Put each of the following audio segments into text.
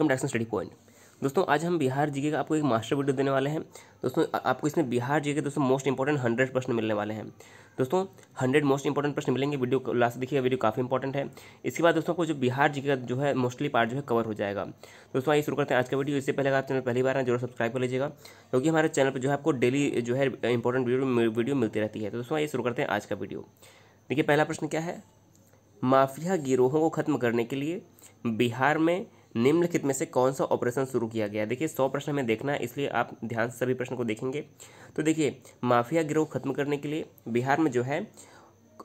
income tax study point दोस्तों आज हम बिहार जीके का आपको एक मास्टर वीडियो देने वाले हैं दोस्तों आपको इसमें बिहार जीके दोस्तों मोस्ट इंपॉर्टेंट हंड्रेड प्रश्न मिलने वाले हैं दोस्तों हंड्रेड मोस्ट इंपॉर्टेंट प्रश्न मिलेंगे वीडियो लास्ट देखिएगा वीडियो काफ़ी इंपॉर्टेंट है इसके बाद दोस्तों को जो बिहार जी का जो है मोस्टली पार्ट जो है कवर हो जाएगा दोस्तों आइए शुरू करते हैं आज का वीडियो इससे पहले अगर आप चैनल पहली बार जरूर सब्सक्राइब कर लीजिएगा क्योंकि हमारे चैनल पर जो है आपको डेली जो है इंपॉर्टेंट वीडियो मिलती रहती है तो दोस्तों आइए शुरू करते हैं आज का वीडियो देखिए पहला प्रश्न क्या है माफिया गिरोहों को खत्म करने के लिए बिहार में निम्नलिखित में से कौन सा ऑपरेशन शुरू किया गया देखिए सौ प्रश्न हमें देखना है इसलिए आप ध्यान से सभी प्रश्न को देखेंगे तो देखिए माफिया गिरोह खत्म करने के लिए बिहार में जो है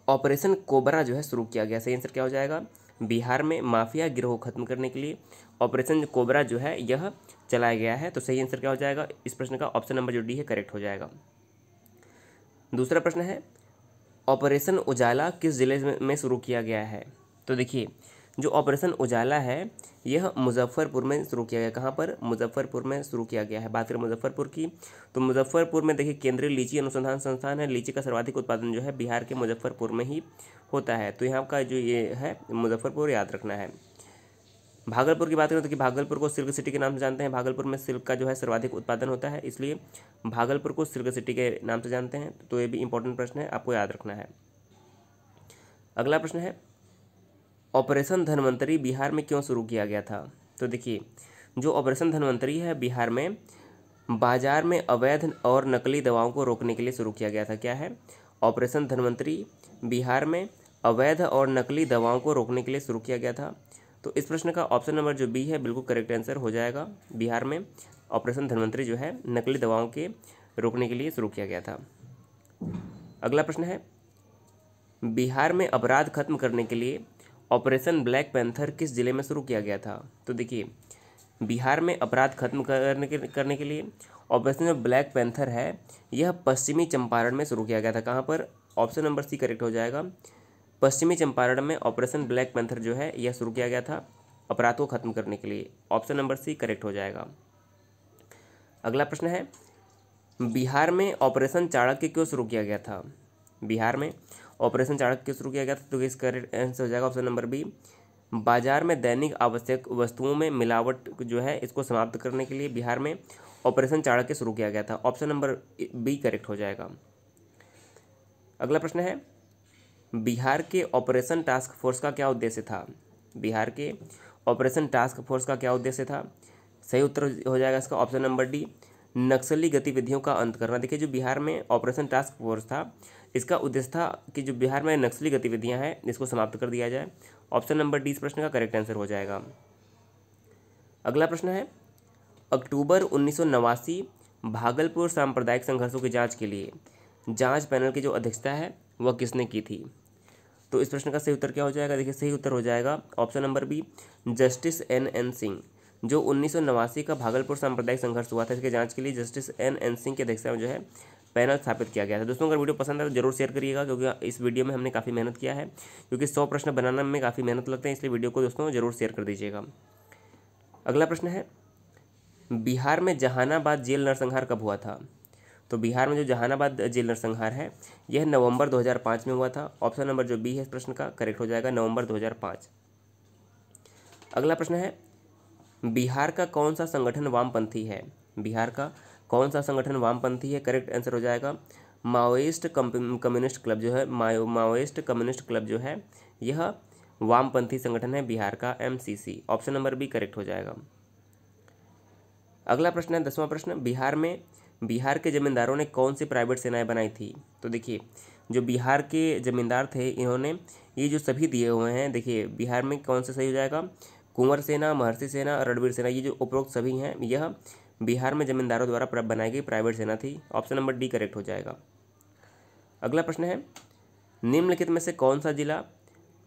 ऑपरेशन कोबरा जो है शुरू किया गया सही आंसर क्या हो जाएगा बिहार में माफिया गिरोह खत्म करने के लिए ऑपरेशन कोबरा जो है यह चलाया गया है तो सही आंसर क्या हो जाएगा इस प्रश्न का ऑप्शन नंबर जो डी है करेक्ट हो जाएगा दूसरा प्रश्न है ऑपरेशन उजाला किस जिले में शुरू किया गया है तो देखिए जो ऑपरेशन उजाला है यह मुजफ्फरपुर में शुरू किया गया कहाँ पर मुजफ्फरपुर में शुरू किया गया है बात करें मुजफ्फरपुर की तो मुजफ्फरपुर में देखिए केंद्रीय लीची अनुसंधान संस्थान है लीची का सर्वाधिक उत्पादन जो है बिहार के मुजफ्फरपुर में ही होता है तो यहाँ का जो ये है मुजफ्फरपुर याद रखना है भागलपुर की बात करें तो कि भागलपुर को सिल्क सिटी के नाम से जानते हैं भागलपुर में सिल्क का जो है सर्वाधिक उत्पादन होता है इसलिए भागलपुर को सिल्क सिटी के नाम से जानते हैं तो ये भी इंपॉर्टेंट प्रश्न है आपको याद रखना है अगला प्रश्न है ऑपरेशन धनवंतरी बिहार में क्यों शुरू किया गया था तो देखिए जो ऑपरेशन धनवंतरी है बिहार में बाजार में अवैध और नकली दवाओं को रोकने के लिए शुरू किया गया था क्या है ऑपरेशन धनवंतरी बिहार में अवैध और नकली दवाओं को रोकने के लिए शुरू किया गया था तो इस प्रश्न का ऑप्शन नंबर जो बी है बिल्कुल करेक्ट आंसर हो जाएगा बिहार में ऑपरेशन धनवंतरी जो है नकली दवाओं के रोकने के लिए शुरू किया गया था अगला प्रश्न है बिहार में अपराध खत्म करने के लिए ऑपरेशन ब्लैक पैंथर किस ज़िले में शुरू किया गया था तो देखिए बिहार में अपराध खत्म करने के करने के लिए ऑपरेशन जो ब्लैक पैंथर है यह पश्चिमी चंपारण में शुरू किया गया था कहाँ पर ऑप्शन नंबर सी करेक्ट हो जाएगा पश्चिमी चंपारण में ऑपरेशन ब्लैक पैंथर जो है यह शुरू किया गया था अपराध को खत्म करने के लिए ऑप्शन नंबर सी करेक्ट हो जाएगा अगला प्रश्न है बिहार में ऑपरेशन चाणक्य क्यों शुरू किया गया था बिहार में ऑपरेशन चाणक्य शुरू किया गया था तो इसका करेक्ट आंसर हो जाएगा ऑप्शन नंबर बी बाजार में दैनिक आवश्यक वस्तुओं में मिलावट जो है इसको समाप्त करने के लिए बिहार में ऑपरेशन चाणक्य शुरू किया गया था ऑप्शन नंबर बी करेक्ट हो जाएगा अगला प्रश्न है बिहार के ऑपरेशन टास्क फोर्स का क्या उद्देश्य था बिहार के ऑपरेशन टास्क फोर्स का क्या उद्देश्य था सही उत्तर हो जाएगा इसका ऑप्शन नंबर डी नक्सली गतिविधियों का अंत करना देखिए जो बिहार में ऑपरेशन टास्क फोर्स था इसका उद्देश्य था कि जो बिहार में नक्सली गतिविधियां हैं इसको समाप्त कर दिया जाए ऑप्शन नंबर डी इस प्रश्न का करेक्ट आंसर हो जाएगा अगला प्रश्न है अक्टूबर उन्नीस भागलपुर सांप्रदायिक संघर्षों की जाँच के लिए जाँच पैनल की जो अध्यक्षता है वह किसने की थी तो इस प्रश्न का सही उत्तर क्या हो जाएगा देखिए सही उत्तर हो जाएगा option number B justice N N Singh जो उन्नीस का भागलपुर सांप्रदायिक संघर्ष हुआ था इसके जांच के लिए जस्टिस एन एन सिंह की अध्यक्षता में जो है पैनल स्थापित किया गया था दोस्तों अगर वीडियो पसंद आए तो जरूर शेयर करिएगा क्योंकि इस वीडियो में हमने काफ़ी मेहनत किया है क्योंकि सौ प्रश्न बनाने में काफ़ी मेहनत लगते हैं इसलिए वीडियो को दोस्तों जरूर शेयर कर दीजिएगा अगला प्रश्न है बिहार में जहानाबाद जेल नरसंहार कब हुआ था तो बिहार में जो जहानाबाद जेल नरसंहार है यह नवंबर 2005 में हुआ था ऑप्शन नंबर जो बी है इस प्रश्न का करेक्ट हो जाएगा नवंबर 2005 अगला प्रश्न है बिहार का कौन सा संगठन वामपंथी है बिहार का कौन सा संगठन वामपंथी है करेक्ट आंसर हो जाएगा माओइस्ट कम्युनिस्ट क्लब जो है माओ माओइस्ट कम्युनिस्ट क्लब जो है यह वामपंथी संगठन है बिहार का M option number B correct हो जाएगा अगला प्रश्न है दसवां प्रश्न बिहार में बिहार के जमींदारों ने कौन सी प्राइवेट सेनाएं बनाई थी तो देखिए जो बिहार के जमींदार थे इन्होंने ये जो सभी दिए हुए हैं देखिए बिहार में कौन सा सही हो जाएगा कुंवर सेना महर्षि सेना और रणवीर सेना ये जो उपरोक्त सभी हैं यह बिहार में जमींदारों द्वारा बनाई गई प्राइवेट सेना थी ऑप्शन नंबर डी करेक्ट हो जाएगा अगला प्रश्न है निम्नलिखित में से कौन सा जिला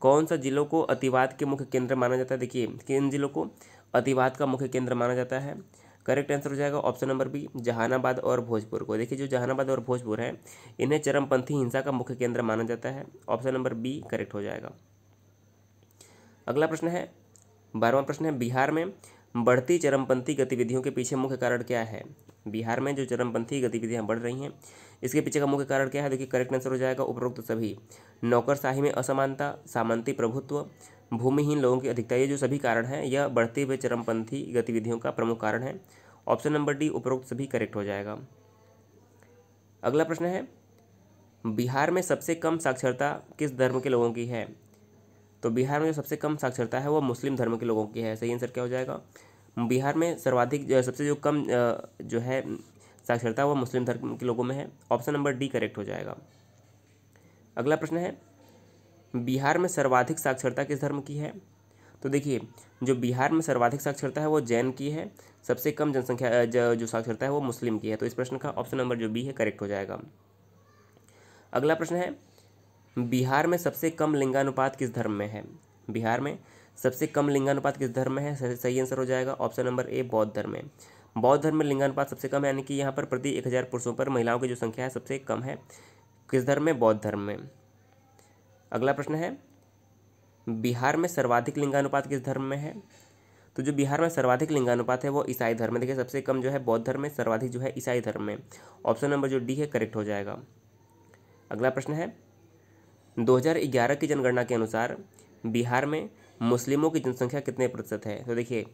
कौन सा जिलों को अतिवाद के मुख्य केंद्र माना जाता है देखिए किन जिलों को अतिवाद का मुख्य केंद्र माना जाता है करेक्ट आंसर हो जाएगा ऑप्शन नंबर बी जहानाबाद और भोजपुर को देखिए जो जहानाबाद और भोजपुर है इन्हें चरमपंथी हिंसा का मुख्य केंद्र माना जाता है ऑप्शन नंबर बी करेक्ट हो जाएगा अगला प्रश्न है बारहवा प्रश्न है बिहार में बढ़ती चरमपंथी गतिविधियों के पीछे मुख्य कारण क्या है बिहार में जो चरमपंथी गतिविधियां बढ़ रही हैं इसके पीछे का मुख्य कारण क्या है देखिए करेक्ट आंसर हो जाएगा उपरोक्त सभी नौकरशाही में असमानता सामंती प्रभुत्व भूमिहीन लोगों की अधिकता ये जो सभी कारण हैं यह बढ़ते हुए चरमपंथी गतिविधियों का प्रमुख कारण है ऑप्शन नंबर डी उपरोक्त सभी करेक्ट हो जाएगा अगला प्रश्न है बिहार में सबसे कम साक्षरता किस धर्म के लोगों की है तो बिहार में जो सबसे कम साक्षरता है वो मुस्लिम धर्म के लोगों की है सही आंसर क्या हो जाएगा बिहार में सर्वाधिक सबसे जो कम जो है साक्षरता वो मुस्लिम धर्म के लोगों में है ऑप्शन नंबर डी करेक्ट हो जाएगा अगला प्रश्न है बिहार में सर्वाधिक साक्षरता किस धर्म की है तो देखिए जो बिहार में सर्वाधिक साक्षरता है वो जैन की है सबसे कम जनसंख्या जो साक्षरता है वो मुस्लिम की है तो इस प्रश्न का ऑप्शन नंबर जो बी है करेक्ट हो जाएगा अगला प्रश्न है बिहार में सबसे कम लिंगानुपात किस धर्म में है बिहार में सबसे कम लिंगानुपात किस धर्म में है सही आंसर हो जाएगा ऑप्शन नंबर ए बौद्ध धर्म में बौद्ध धर्म में लिंगानुपात सबसे कम है यानी कि यहाँ पर प्रति एक हज़ार पुरुषों पर महिलाओं की जो संख्या है सबसे कम है किस धर्म में बौद्ध धर्म में अगला प्रश्न है बिहार में सर्वाधिक लिंगानुपात किस धर्म में है तो जो बिहार में सर्वाधिक लिंगानुपात है वो ईसाई धर्म में देखिए सबसे कम जो है बौद्ध धर्म में सर्वाधिक जो है ईसाई धर्म में ऑप्शन नंबर जो डी है करेक्ट हो जाएगा अगला प्रश्न है 2011 की जनगणना के अनुसार बिहार में मुस्लिमों की जनसंख्या कितने प्रतिशत है तो देखिए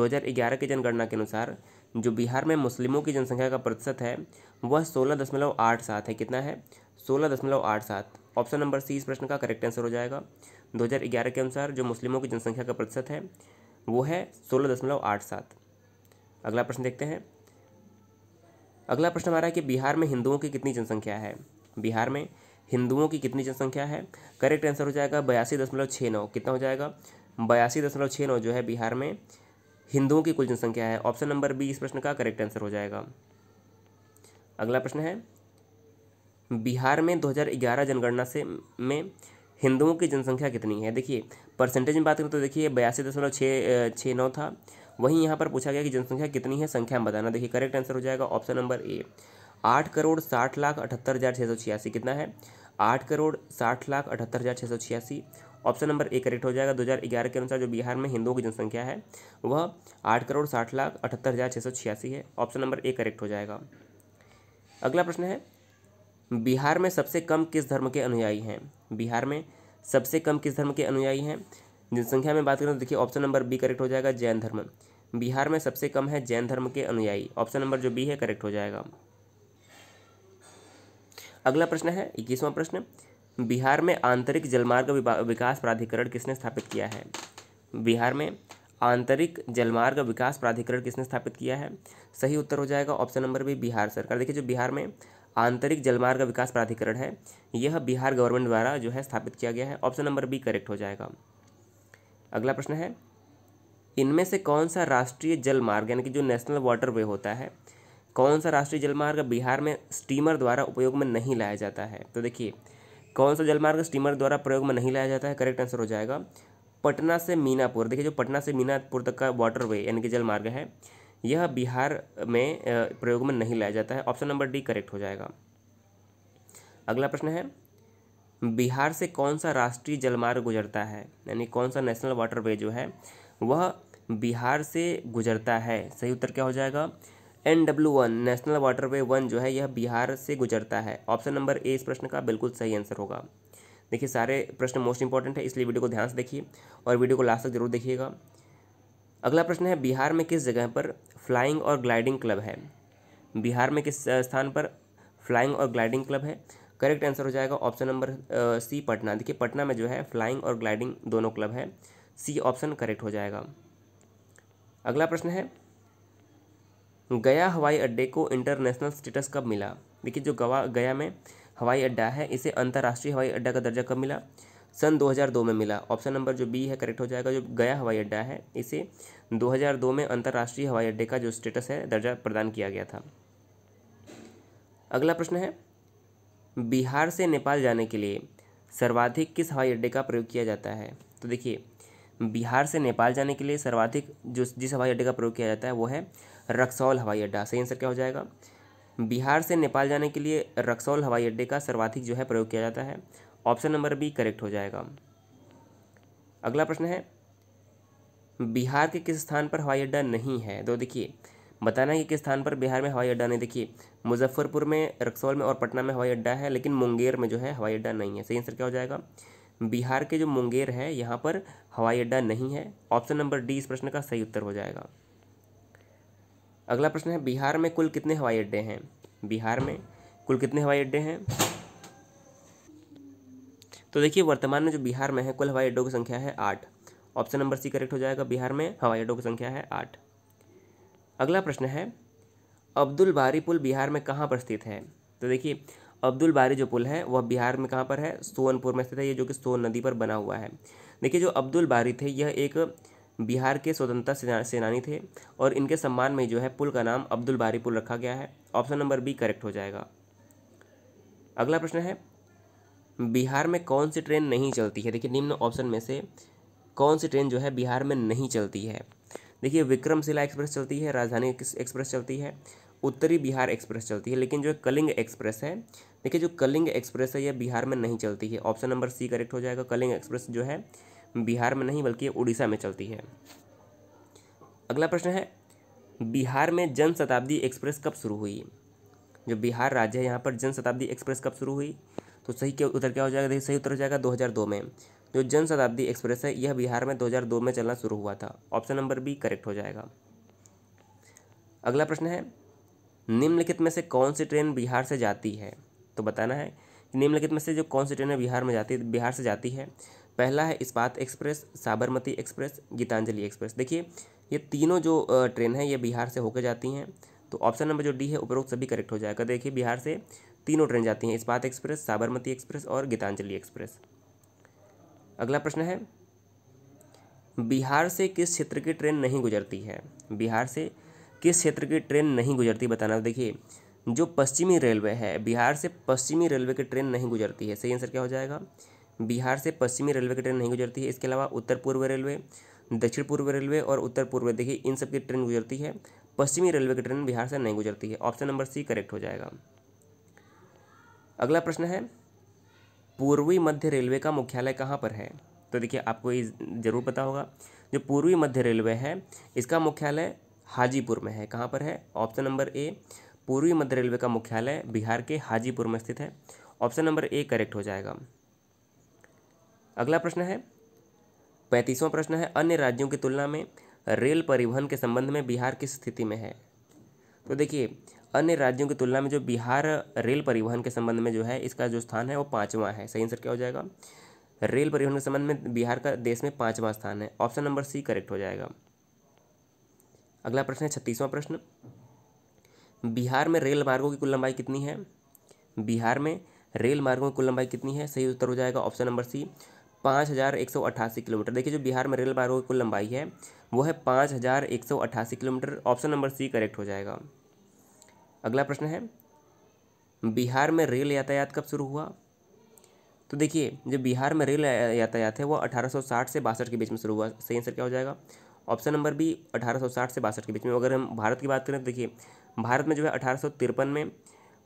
2011 की जनगणना के अनुसार जो बिहार में मुस्लिमों की जनसंख्या का प्रतिशत है वह सोलह दशमलव आठ सात है कितना है सोलह दशमलव आठ सात ऑप्शन नंबर सी इस प्रश्न का करेक्ट आंसर हो जाएगा 2011 के अनुसार जो मुस्लिमों की जनसंख्या का प्रतिशत है वो है सोलह दशमलव आठ सात अगला प्रश्न देखते हैं अगला प्रश्न हमारा है कि बिहार में हिंदुओं की कितनी जनसंख्या है बिहार में हिंदुओं की कितनी जनसंख्या है करेक्ट आंसर हो जाएगा बयासी दशमलव छः नौ कितना हो जाएगा बयासी दशमलव छः नौ जो है बिहार में हिंदुओं की कुल जनसंख्या है ऑप्शन नंबर बी इस प्रश्न का करेक्ट आंसर हो जाएगा अगला प्रश्न है बिहार में 2011 जनगणना से में हिंदुओं की जनसंख्या कितनी है देखिए परसेंटेज में बात करें तो देखिए बयासी दशमलव छः छः नौ था वहीं यहाँ पर पूछा गया कि जनसंख्या कितनी है संख्या में बताना देखिए करेक्ट आंसर हो जाएगा ऑप्शन नंबर ए आठ करोड़ साठ लाख अठहत्तर हज़ार छः सौ छियासी कितना है आठ करोड़ साठ लाख अठहत्तर हज़ार छः सौ छियासी ऑप्शन नंबर ए करेक्ट हो जाएगा दो हज़ार ग्यारह के अनुसार जो बिहार में हिंदुओं की जनसंख्या है वह आठ करोड़ साठ लाख अठहत्तर हज़ार छः सौ छियासी है ऑप्शन नंबर ए करेक्ट हो जाएगा अगला प्रश्न है बिहार में सबसे कम किस धर्म के अनुयायी हैं बिहार में सबसे कम किस धर्म के अनुयायी हैं जनसंख्या में बात करें तो देखिए ऑप्शन नंबर बी करेक्ट हो जाएगा जैन धर्म बिहार में सबसे कम है जैन धर्म के अनुयायी ऑप्शन नंबर जो बी है करेक्ट हो जाएगा अगला प्रश्न है इक्कीसवां प्रश्न बिहार में आंतरिक जलमार्ग विकास प्राधिकरण किसने स्थापित किया है बिहार में आंतरिक जलमार्ग विकास प्राधिकरण किसने स्थापित किया है सही उत्तर हो जाएगा ऑप्शन नंबर बी बिहार सरकार देखिए जो बिहार में आंतरिक जलमार्ग विकास प्राधिकरण है यह बिहार गवर्नमेंट द्वारा जो है स्थापित किया गया है ऑप्शन नंबर बी करेक्ट हो जाएगा अगला प्रश्न है इनमें से कौन सा राष्ट्रीय जलमार्ग यानी कि जो नेशनल वाटरवे होता है कौन सा राष्ट्रीय जलमार्ग बिहार में स्टीमर द्वारा उपयोग में नहीं लाया जाता है तो देखिए कौन सा जलमार्ग स्टीमर द्वारा प्रयोग में नहीं लाया जाता है करेक्ट आंसर हो जाएगा पटना से मीनापुर देखिए जो पटना से मीनापुर तक का वाटरवे यानी कि जलमार्ग है यह बिहार में प्रयोग में नहीं लाया जाता है ऑप्शन नंबर डी करेक्ट हो जाएगा अगला प्रश्न है बिहार से कौन सा राष्ट्रीय जलमार्ग गुजरता है यानी कौन सा नेशनल वाटरवे जो है वह बिहार से गुजरता है सही उत्तर क्या हो जाएगा N W one national waterway one जो है यह बिहार से गुजरता है ऑप्शन नंबर ए इस प्रश्न का बिल्कुल सही आंसर होगा देखिए सारे प्रश्न मोस्ट इंपॉर्टेंट है इसलिए वीडियो को ध्यान से देखिए और वीडियो को लास्ट तक जरूर देखिएगा अगला प्रश्न है बिहार में किस जगह पर फ्लाइंग और ग्लाइडिंग क्लब है बिहार में किस स्थान पर फ्लाइंग और ग्लाइडिंग क्लब है करेक्ट आंसर हो जाएगा ऑप्शन नंबर सी पटना देखिए पटना में जो है फ्लाइंग और ग्लाइडिंग दोनों क्लब है सी ऑप्शन करेक्ट हो जाएगा अगला प्रश्न है गया हवाई अड्डे को इंटरनेशनल स्टेटस कब मिला देखिए जो गवा गया में हवाई अड्डा है इसे अंतर्राष्ट्रीय हवाई अड्डा का दर्जा कब मिला सन 2002 में मिला ऑप्शन नंबर जो बी है करेक्ट हो जाएगा जो गया हवाई अड्डा है इसे 2002 में अंतर्राष्ट्रीय हवाई अड्डे का जो स्टेटस है दर्जा प्रदान किया गया था अगला प्रश्न है बिहार से नेपाल जाने के लिए सर्वाधिक किस हवाई अड्डे का प्रयोग किया जाता है तो देखिए बिहार से नेपाल जाने के लिए सर्वाधिक जो जिस हवाई अड्डे का प्रयोग किया जाता है वो है रक्सौल हवाई अड्डा सही आंसर क्या हो जाएगा बिहार से नेपाल जाने के लिए रक्सौल हवाई अड्डे का सर्वाधिक जो है प्रयोग किया जाता है ऑप्शन नंबर बी करेक्ट हो जाएगा अगला प्रश्न है बिहार के किस स्थान पर हवाई अड्डा नहीं है तो देखिए बताना है कि किस स्थान पर बिहार में हवाई अड्डा नहीं देखिए मुजफ्फरपुर में रक्सौल में और पटना में हवाई अड्डा है लेकिन मुंगेर में जो है हवाई अड्डा नहीं है सही आंसर क्या हो जाएगा बिहार के जो मुंगेर है यहाँ पर हवाई अड्डा नहीं है ऑप्शन नंबर डी इस प्रश्न का सही उत्तर हो जाएगा अगला प्रश्न है बिहार में कुल कितने हवाई अड्डे हैं बिहार में कुल कितने हवाई अड्डे हैं तो देखिए वर्तमान में जो बिहार में है कुल हवाई अड्डों की संख्या है आठ ऑप्शन नंबर सी करेक्ट हो जाएगा बिहार में हवाई अड्डों की संख्या है आठ अगला प्रश्न है अब्दुल बारी पुल बिहार में कहाँ पर स्थित है तो देखिए अब्दुल बारी जो पुल है वह बिहार में कहाँ पर है सोनपुर में स्थित है ये जो कि सोन नदी पर बना हुआ है देखिए जो अब्दुल बारी थे यह एक बिहार के स्वतंत्रता सेनानी थे और इनके सम्मान में जो है पुल का नाम अब्दुल बारी पुल रखा गया है ऑप्शन नंबर बी करेक्ट हो जाएगा अगला प्रश्न है बिहार में कौन सी ट्रेन नहीं चलती है देखिए निम्न ऑप्शन में से कौन सी ट्रेन जो है बिहार में नहीं चलती है देखिए विक्रमशिला एक्सप्रेस चलती है राजधानी एक्सप्रेस चलती है उत्तरी बिहार एक्सप्रेस चलती है लेकिन जो कलिंग एक्सप्रेस है देखिए जो कलिंग एक्सप्रेस है यह बिहार में नहीं चलती है ऑप्शन नंबर सी करेक्ट हो जाएगा कलिंग एक्सप्रेस जो है बिहार में नहीं बल्कि उड़ीसा में चलती है अगला प्रश्न है बिहार में जन शताब्दी एक्सप्रेस कब शुरू हुई जो बिहार राज्य है यहाँ पर जन शताब्दी एक्सप्रेस कब शुरू हुई तो सही क्या उत्तर क्या हो जाएगा देखिए सही उत्तर हो जाएगा 2002 में जो जन शताब्दी एक्सप्रेस है यह बिहार में 2002 में चलना शुरू हुआ था ऑप्शन नंबर बी करेक्ट हो जाएगा अगला प्रश्न है निम्नलिखित में से कौन सी ट्रेन बिहार से जाती है तो बताना है निम्नलिखित में से जो कौन सी ट्रेन बिहार में जाती है बिहार से जाती है पहला है Ispat express Sabarmati express Gitanjali express देखिए ये तीनों जो ट्रेन है ये बिहार से होकर जाती हैं तो ऑप्शन नंबर जो डी है उपरोक्त सभी करेक्ट हो जाएगा देखिए बिहार से तीनों ट्रेन जाती हैं इस्पात एक्सप्रेस साबरमती एक्सप्रेस और गीतांजलि एक्सप्रेस अगला प्रश्न है बिहार से किस क्षेत्र की ट्रेन नहीं गुजरती है बिहार से किस क्षेत्र की ट्रेन नहीं गुजरती बताना देखिए जो पश्चिमी रेलवे है बिहार से पश्चिमी रेलवे की ट्रेन नहीं गुजरती है सही आंसर क्या हो जाएगा बिहार से पश्चिमी रेलवे की ट्रेन नहीं गुजरती है इसके अलावा उत्तर पूर्व रेलवे दक्षिण पूर्व रेलवे और उत्तर पूर्व देखिए इन सब की ट्रेन गुजरती है पश्चिमी रेलवे की ट्रेन बिहार से नहीं गुजरती है ऑप्शन नंबर सी करेक्ट हो जाएगा अगला प्रश्न है पूर्वी मध्य रेलवे का मुख्यालय कहाँ पर है तो देखिए आपको ये ज़रूर पता होगा जो पूर्वी मध्य रेलवे है इसका मुख्यालय हाजीपुर में है कहाँ पर है ऑप्शन नंबर ए पूर्वी मध्य रेलवे का मुख्यालय बिहार के हाजीपुर में स्थित है ऑप्शन नंबर ए करेक्ट हो जाएगा अगला प्रश्न है पैंतीसवां प्रश्न है अन्य राज्यों की तुलना में रेल परिवहन के संबंध में बिहार किस स्थिति में है तो देखिए अन्य राज्यों की तुलना में जो बिहार रेल परिवहन के संबंध में जो है इसका जो स्थान है वो पाँचवा है सही आंसर क्या हो जाएगा रेल परिवहन के संबंध में बिहार का देश में पाँचवा स्थान है ऑप्शन नंबर सी करेक्ट हो जाएगा अगला प्रश्न है छत्तीसवां प्रश्न बिहार में रेल मार्गों की कुल लंबाई कितनी है बिहार में रेल मार्गों की कुल लंबाई कितनी है सही उत्तर हो जाएगा ऑप्शन नंबर सी पाँच हज़ार एक सौ अट्ठासी किलोमीटर देखिए जो बिहार में रेल मार्गों की कुल लंबाई है वो है पाँच हज़ार एक सौ अट्ठासी kilometre option number C correct हो जाएगा अगला प्रश्न है बिहार में रेल यातायात कब शुरू हुआ तो देखिए जो बिहार में रेल यातायात है वो साठ से बासठ के बीच में शुरू हुआ सही आंसर क्या हो जाएगा ऑप्शन नंबर बी साठ से बासठ के बीच में अगर हम भारत की बात करें तो देखिए भारत में जो है अठारह में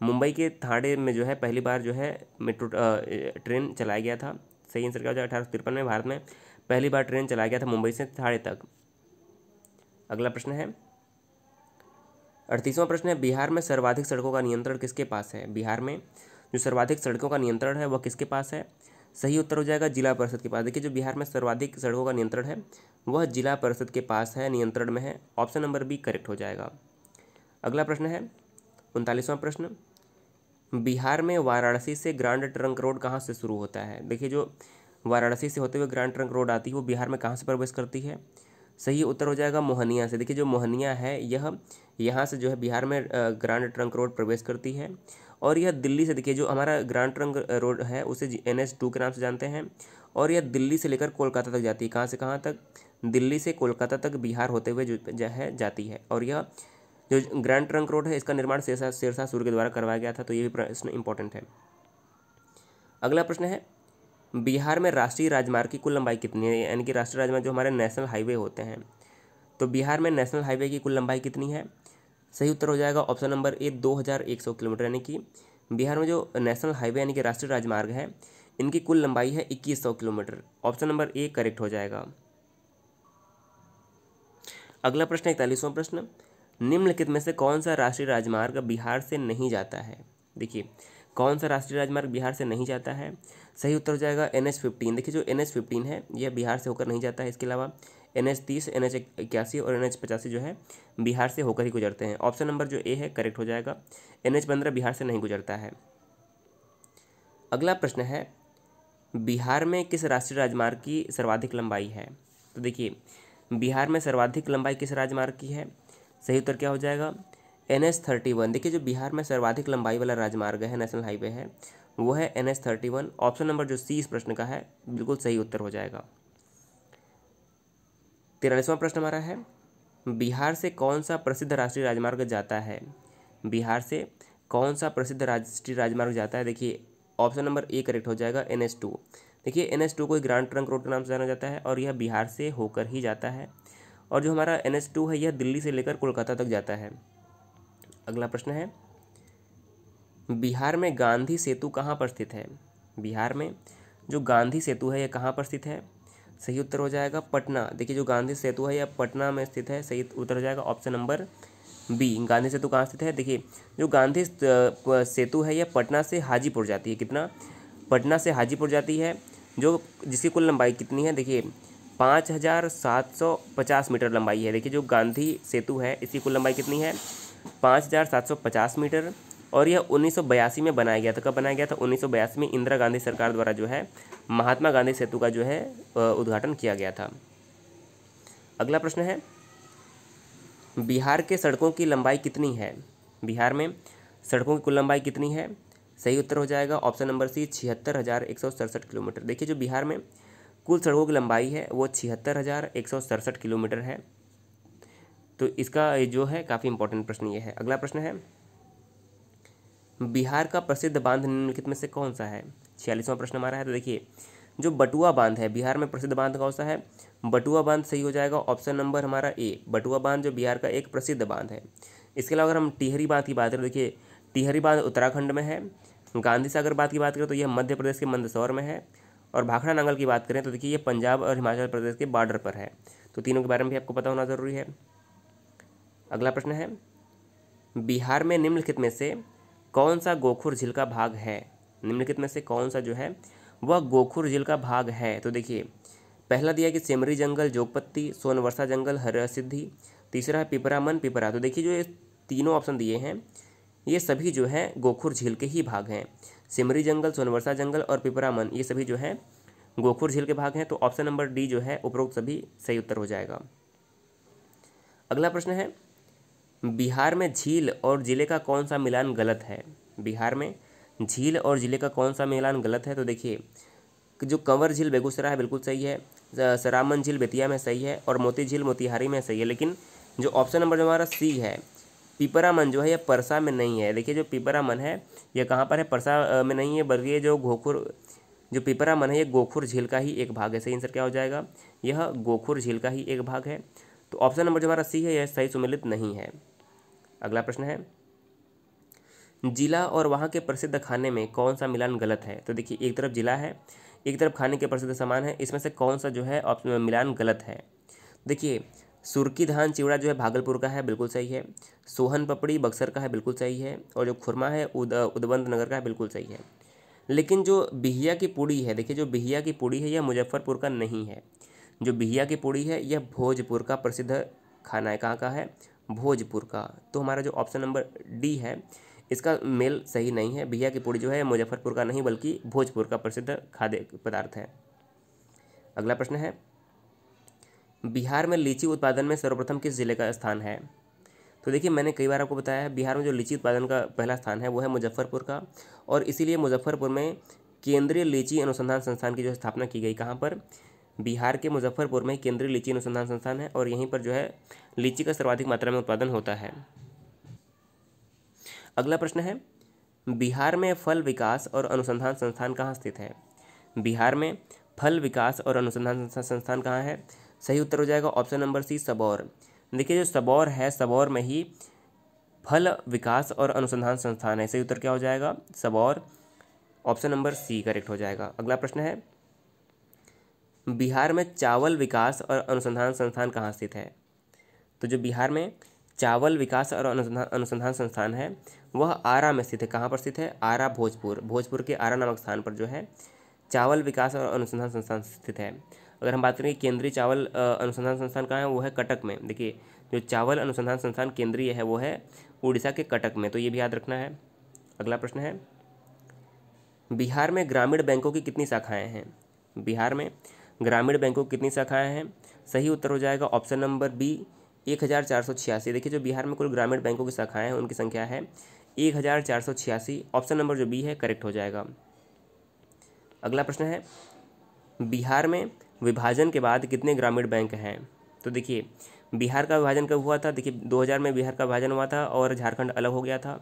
मुंबई के थाड़े में जो है पहली बार जो है मेट्रो ट्रेन चलाया गया था सही आंसर क्या हो जाएगा अठारह में भारत में पहली बार ट्रेन चलाया गया था मुंबई से थाड़े तक अगला प्रश्न है अड़तीसवां प्रश्न है बिहार में सर्वाधिक सड़कों का नियंत्रण किसके पास है बिहार में जो सर्वाधिक सड़कों का नियंत्रण है वह किसके पास है सही उत्तर हो जाएगा जिला परिषद के पास देखिए जो बिहार में सर्वाधिक सड़कों का नियंत्रण है वह जिला परिषद के पास है नियंत्रण में है ऑप्शन नंबर बी करेक्ट हो जाएगा अगला प्रश्न है उनतालीसवां प्रश्न बिहार में वाराणसी से ग्रांड ट्रंक रोड कहाँ से शुरू होता है देखिए जो वाराणसी से होते हुए ग्रांड ट्रंक रोड आती है वो बिहार में कहाँ से प्रवेश करती है सही उत्तर हो जाएगा मोहनिया से देखिए जो मोहनिया है यह यहाँ से जो है बिहार में ग्रांड ट्रंक रोड प्रवेश करती है और यह दिल्ली से देखिए जो हमारा ग्रांड ट्रंक रोड है उसे एन एस टू के नाम से जानते हैं और यह दिल्ली से लेकर कोलकाता तक जाती है कहाँ से कहाँ तक दिल्ली से कोलकाता तक बिहार होते हुए जो है जाती है और यह जो ग्रैंड ट्रंक रोड है इसका निर्माण शेरशाह शेरशाह सूर्य के द्वारा करवाया गया था तो ये भी प्रश्न इंपॉर्टेंट है अगला प्रश्न है बिहार में राष्ट्रीय राजमार्ग की कुल लंबाई कितनी है यानी कि राष्ट्रीय राजमार्ग जो हमारे नेशनल हाईवे होते हैं तो बिहार में नेशनल हाईवे की कुल लंबाई कितनी है सही उत्तर हो जाएगा ऑप्शन नंबर ए दो हज़ार एक सौ किलोमीटर यानी कि बिहार में जो नेशनल हाईवे यानी कि राष्ट्रीय राजमार्ग है इनकी कुल लंबाई है इक्कीस सौ kilometre option number A correct हो जाएगा अगला प्रश्न इकतालीसवां प्रश्न निम्नलिखित में से कौन सा राष्ट्रीय राजमार्ग बिहार से नहीं जाता है देखिए कौन सा राष्ट्रीय राजमार्ग बिहार से नहीं जाता है सही उत्तर हो जाएगा एन एच फिफ्टीन देखिए जो एन एच फिफ्टीन है यह बिहार से होकर नहीं जाता है इसके अलावा एन एच तीस एन एच इक्यासी और एन एच पचासी जो है बिहार से होकर ही गुजरते हैं ऑप्शन नंबर जो ए है करेक्ट हो जाएगा एन एच पंद्रह बिहार से नहीं गुजरता है अगला प्रश्न है बिहार में किस राष्ट्रीय राजमार्ग की सर्वाधिक लंबाई है तो देखिए बिहार में सर्वाधिक लंबाई किस राजमार्ग की है सही उत्तर क्या हो जाएगा एन एस थर्टी वन देखिए जो बिहार में सर्वाधिक लंबाई वाला राजमार्ग है नेशनल हाईवे है वो है N S thirty one option number जो सी इस प्रश्न का है बिल्कुल सही उत्तर हो जाएगा तिरालीसवां प्रश्न हमारा है बिहार से कौन सा प्रसिद्ध राष्ट्रीय राजमार्ग जाता है बिहार से कौन सा प्रसिद्ध राष्ट्रीय राजमार्ग जाता है देखिए ऑप्शन नंबर ए करेक्ट हो जाएगा एन एस टू देखिए एन एस टू को ग्रांड ट्रंक रोड के नाम से जाना जाता है और यह बिहार से होकर ही जाता है और जो हमारा एन टू है यह दिल्ली से लेकर कोलकाता तक जाता है अगला प्रश्न है बिहार में गांधी सेतु कहाँ पर स्थित है बिहार में जो गांधी सेतु है यह कहाँ पर स्थित है सही उत्तर हो जाएगा पटना देखिए जो गांधी सेतु है यह पटना में स्थित है सही उत्तर हो जाएगा option number B Gandhi Setu कहाँ स्थित है देखिए जो गांधी सेतु है यह पटना से हाजीपुर जाती है कितना पटना से हाजीपुर जाती है जो जिसकी कुल लंबाई कितनी है देखिए पाँच हज़ार सात सौ पचास मीटर लंबाई है देखिए जो गांधी सेतु है इसकी कुल लंबाई कितनी है पाँच हज़ार सात सौ पचास मीटर और यह उन्नीस सौ बयासी में बनाया गया था कब बनाया गया था उन्नीस सौ बयासी में इंदिरा गांधी सरकार द्वारा जो है महात्मा गांधी सेतु का जो है उद्घाटन किया गया था अगला प्रश्न है बिहार के सड़कों की लंबाई कितनी है बिहार में सड़कों की कुल लंबाई कितनी है सही उत्तर हो जाएगा ऑप्शन नंबर सी छिहत्तर हज़ार एक सौ सड़सठ किलोमीटर देखिए जो बिहार में कुल सड़कों की लंबाई है वो छिहत्तर हज़ार एक सौ सड़सठ किलोमीटर है तो इसका जो है काफ़ी इंपॉर्टेंट प्रश्न ये है अगला प्रश्न है बिहार का प्रसिद्ध बांध निम्नलिखित में से कौन सा है छियालीसवां प्रश्न हमारा है तो देखिए जो बटुआ बांध है बिहार में प्रसिद्ध बांध कौन सा है बटुआ बांध सही हो जाएगा ऑप्शन नंबर हमारा ए बटुआ बांध जो बिहार का एक प्रसिद्ध बांध है इसके अलावा अगर हम टिहरी बांध की बात करें तो देखिए टिहरी बांध उत्तराखंड में है गांधी सागर बांध की बात करें तो यह मध्य प्रदेश के मंदसौर में है और भाखड़ा नंगल की बात करें तो देखिए ये पंजाब और हिमाचल प्रदेश के बॉर्डर पर है तो तीनों के बारे में भी आपको पता होना ज़रूरी है अगला प्रश्न है बिहार में निम्नलिखित में से कौन सा गोखुर झील का भाग है निम्नलिखित में से कौन सा जो है वह गोखुर झील का भाग है तो देखिए पहला दिया कि सेमरी जंगल जोगपत्ती सोनवर्षा जंगल हर सिद्धि तीसरा है पिपरा मन पिपरा तो देखिए जो ये तीनों ऑप्शन दिए हैं ये सभी जो हैं गोखुर झील के ही भाग हैं सिमरी जंगल सोनवर्षा जंगल और पिपरामन ये सभी जो है गोखुर झील के भाग हैं तो ऑप्शन नंबर डी जो है उपरोक्त सभी सही उत्तर हो जाएगा अगला प्रश्न है बिहार में झील और जिले का कौन सा मिलान गलत है बिहार में झील और जिले का कौन सा मिलान गलत है तो देखिए जो कंवर झील बेगूसराय है बिल्कुल सही है सरामन झील बेतिया में सही है और मोती झील मोतिहारी में सही है लेकिन जो ऑप्शन नंबर जो हमारा सी है पिपरा मन जो है यह परसा में नहीं है देखिए जो पिपरा मन है यह कहाँ पर है परसा में नहीं है बल्कि ये जो घोखुर जो पिपरा मन है ये गोखुर झील का ही एक भाग है सही आंसर क्या हो जाएगा यह गोखुर झील का ही एक भाग है तो ऑप्शन नंबर जो हमारा सी है यह सही सुमिलित नहीं है अगला प्रश्न है जिला और वहाँ के प्रसिद्ध खाने में कौन सा मिलान गलत है तो देखिए एक तरफ जिला है एक तरफ खाने के प्रसिद्ध सामान है इसमें से कौन सा जो है ऑप्शन मिलान गलत है देखिए सुरकी धान चिवड़ा जो है भागलपुर का है बिल्कुल सही है सोहन पपड़ी बक्सर का है बिल्कुल सही है और जो खुरमा है उद उदबंद नगर का है बिल्कुल सही है लेकिन जो बिहिया की पूड़ी है देखिए जो बिहिया की पूड़ी है यह मुजफ्फरपुर का नहीं है जो बिहिया की पूड़ी है यह भोजपुर का प्रसिद्ध खाना है कहाँ का है भोजपुर का तो हमारा जो ऑप्शन नंबर डी है इसका मेल सही नहीं है बिहिया की पूड़ी जो है मुजफ्फरपुर का नहीं बल्कि भोजपुर का प्रसिद्ध खाद्य पदार्थ है अगला प्रश्न है बिहार में लीची उत्पादन में सर्वप्रथम किस जिले का स्थान है तो देखिए मैंने कई बार आपको बताया है बिहार में जो लीची उत्पादन का पहला स्थान है वो है मुजफ्फरपुर का और इसीलिए मुजफ्फरपुर में केंद्रीय लीची अनुसंधान संस्थान की जो स्थापना की गई कहाँ पर बिहार के मुजफ्फरपुर में केंद्रीय लीची अनुसंधान संस्थान है और यहीं पर जो है लीची का सर्वाधिक मात्रा में उत्पादन होता है अगला प्रश्न है बिहार में फल विकास और अनुसंधान संस्थान कहाँ स्थित है बिहार में फल विकास और अनुसंधान संस्थान कहाँ है सही उत्तर हो जाएगा ऑप्शन नंबर सी सबौर देखिए जो सबौर है सबौर में ही फल विकास और अनुसंधान संस्थान है सही उत्तर क्या हो जाएगा Sabour option number C correct हो जाएगा अगला प्रश्न है बिहार में चावल विकास और अनुसंधान संस्थान कहाँ स्थित है तो जो बिहार में चावल विकास और अनुसंधान अनुसंधान संस्थान है वह आरा में स्थित है कहाँ पर स्थित है आरा भोजपुर भोजपुर के आरा नामक स्थान पर जो है चावल विकास और अनुसंधान संस्थान स्थित है अगर हम बात करें केंद्रीय चावल अनुसंधान संस्थान कहाँ है वो है कटक में देखिए जो चावल अनुसंधान संस्थान केंद्रीय है वो है उड़ीसा के कटक में तो ये भी याद रखना है अगला प्रश्न है बिहार में ग्रामीण बैंकों की कितनी शाखाएं हैं बिहार में ग्रामीण बैंकों की कितनी शाखाएं हैं सही उत्तर हो जाएगा ऑप्शन नंबर बी एक हज़ार चार सौ छियासी देखिए जो बिहार में कुल ग्रामीण बैंकों की शाखाएं हैं उनकी संख्या है एक हज़ार चार सौ छियासी ऑप्शन नंबर जो बी है करेक्ट हो जाएगा अगला प्रश्न है बिहार में विभाजन के बाद कितने ग्रामीण बैंक हैं तो देखिए बिहार का विभाजन कब हुआ था देखिए 2000 में बिहार का विभाजन हुआ था और झारखंड अलग हो गया था